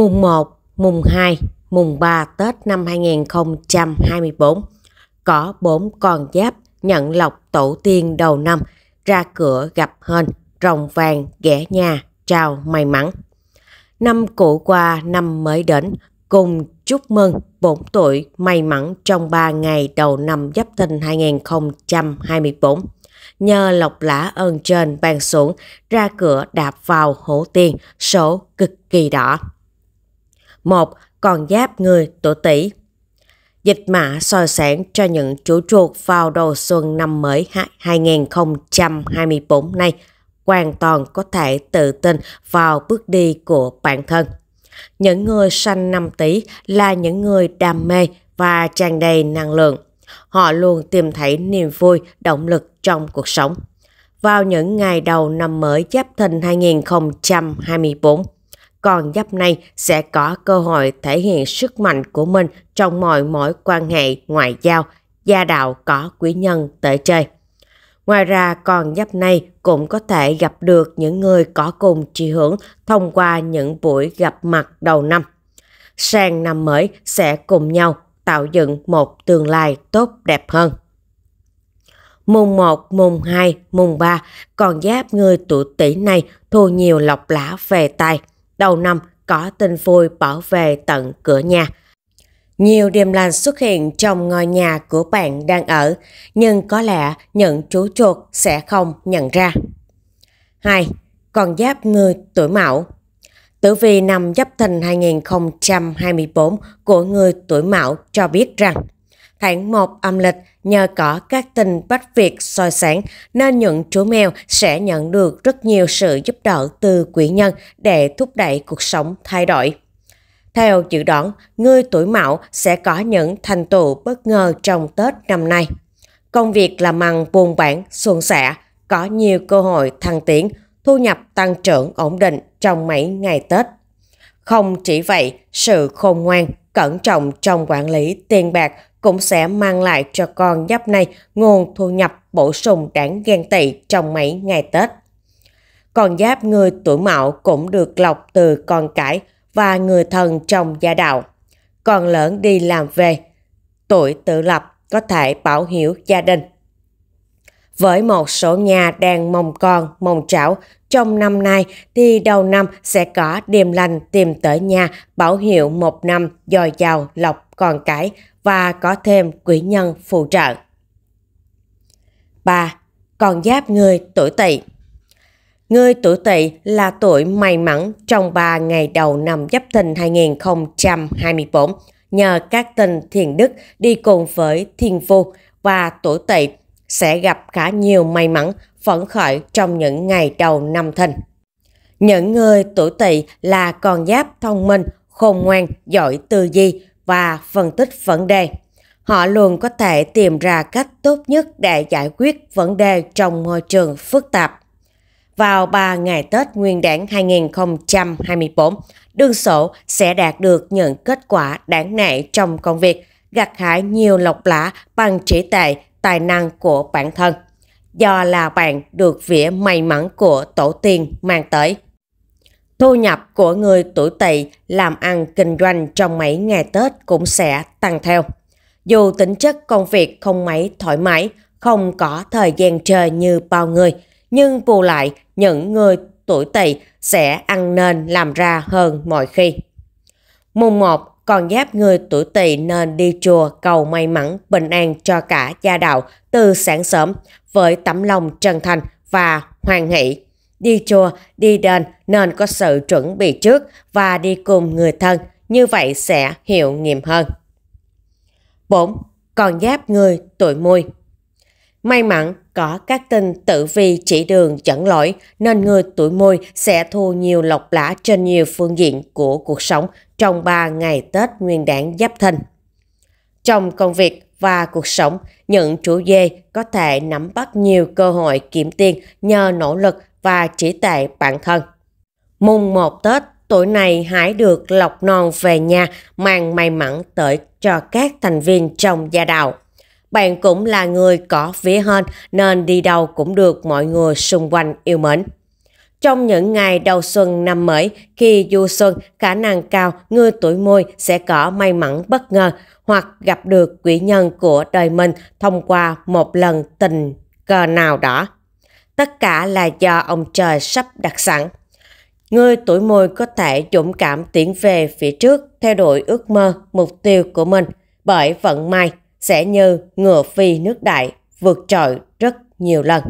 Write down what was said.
mùng 1, mùng 2, mùng 3 Tết năm 2024. Có bốn con giáp nhận lọc tổ tiên đầu năm, ra cửa gặp hên, rồng vàng ghẻ nhà, chào may mắn. Năm cũ qua năm mới đến, cùng chúc mừng 4 tuổi may mắn trong ba ngày đầu năm Giáp Thìn 2024. Nhờ lộc lã ơn trên bàn xuống, ra cửa đạp vào hổ tiền, số cực kỳ đỏ. Một, còn giáp người tuổi Tỵ. Dịch mã soi sáng cho những chủ chuột vào đầu xuân năm mới 2024 này hoàn toàn có thể tự tin vào bước đi của bản thân. Những người sanh năm Tý là những người đam mê và tràn đầy năng lượng. Họ luôn tìm thấy niềm vui, động lực trong cuộc sống. Vào những ngày đầu năm mới Giáp Thìn 2024, con giáp này sẽ có cơ hội thể hiện sức mạnh của mình trong mọi mối quan hệ ngoại giao, gia đạo có quý nhân tới chơi. Ngoài ra, con giáp này cũng có thể gặp được những người có cùng chí hướng thông qua những buổi gặp mặt đầu năm. Sang năm mới sẽ cùng nhau tạo dựng một tương lai tốt đẹp hơn. Mùng 1, mùng 2, mùng 3, con giáp người tuổi tỷ này thu nhiều lọc lá về tài – đầu năm có tin vui bảo về tận cửa nhà. Nhiều điềm lành xuất hiện trong ngôi nhà của bạn đang ở, nhưng có lẽ những chú chuột sẽ không nhận ra. 2. Con giáp người tuổi mão Tử vi năm Giáp Thìn 2024 của người tuổi mão cho biết rằng Tháng 1 âm lịch, nhờ có các tình bách việc soi sáng nên những chú mèo sẽ nhận được rất nhiều sự giúp đỡ từ quỷ nhân để thúc đẩy cuộc sống thay đổi. Theo dự đoán, người tuổi mão sẽ có những thành tựu bất ngờ trong Tết năm nay. Công việc làm ăn buôn bán, xuân sẻ, có nhiều cơ hội thăng tiến, thu nhập tăng trưởng ổn định trong mấy ngày Tết. Không chỉ vậy, sự khôn ngoan, cẩn trọng trong quản lý tiền bạc cũng sẽ mang lại cho con giáp này nguồn thu nhập bổ sung đáng ghen tị trong mấy ngày Tết. Con giáp người tuổi mạo cũng được lọc từ con cái và người thân trong gia đạo. Con lớn đi làm về, tuổi tự lập có thể bảo hiếu gia đình. Với một số nhà đang mong con, mong chảo, trong năm nay thì đầu năm sẽ có điềm lành tìm tới nhà bảo hiệu một năm dòi giàu lọc con cái và có thêm quỹ nhân phụ trợ. 3. Còn giáp người tuổi tỵ Người tuổi tỵ là tuổi may mắn trong 3 ngày đầu năm Giáp Thìn 2024 nhờ các tinh thiền đức đi cùng với thiên vu và tuổi tỵ sẽ gặp khá nhiều may mắn phấn khởi trong những ngày đầu năm thìn. Những người tuổi tỵ là con giáp thông minh, khôn ngoan, giỏi tư duy, và phân tích vấn đề. Họ luôn có thể tìm ra cách tốt nhất để giải quyết vấn đề trong môi trường phức tạp. Vào 3 ngày Tết Nguyên đán 2024, đương sổ sẽ đạt được những kết quả đáng nể trong công việc, gặt hái nhiều lộc lã bằng chỉ tệ, tài năng của bản thân. Do là bạn được vỉa may mắn của tổ tiên mang tới. Thu nhập của người tuổi tỵ làm ăn kinh doanh trong mấy ngày Tết cũng sẽ tăng theo. Dù tính chất công việc không mấy thoải mái, không có thời gian chơi như bao người, nhưng bù lại những người tuổi tỵ sẽ ăn nên làm ra hơn mọi khi. Mùng 1, con giáp người tuổi tỵ nên đi chùa cầu may mắn bình an cho cả gia đạo từ sáng sớm với tấm lòng chân thành và hoàn hỷ Đi chùa, đi đền nên có sự chuẩn bị trước và đi cùng người thân, như vậy sẽ hiệu nghiệm hơn. 4. Còn giáp người tuổi mùi May mắn có các tinh tử vi chỉ đường chẳng lỗi nên người tuổi mùi sẽ thu nhiều lộc lã trên nhiều phương diện của cuộc sống trong 3 ngày Tết nguyên đảng giáp thân. Trong công việc và cuộc sống, những chủ dê có thể nắm bắt nhiều cơ hội kiếm tiền nhờ nỗ lực và chỉ tệ bản thân. Mùng một Tết, tuổi này hãy được lọc non về nhà mang may mắn tới cho các thành viên trong gia đạo. Bạn cũng là người có vía hơn nên đi đâu cũng được mọi người xung quanh yêu mến. Trong những ngày đầu xuân năm mới, khi du xuân, khả năng cao người tuổi môi sẽ có may mắn bất ngờ hoặc gặp được quỷ nhân của đời mình thông qua một lần tình cờ nào đó tất cả là do ông trời sắp đặt sẵn. Người tuổi mùi có thể dũng cảm tiến về phía trước theo đuổi ước mơ, mục tiêu của mình bởi vận may sẽ như ngựa phi nước đại vượt trội rất nhiều lần.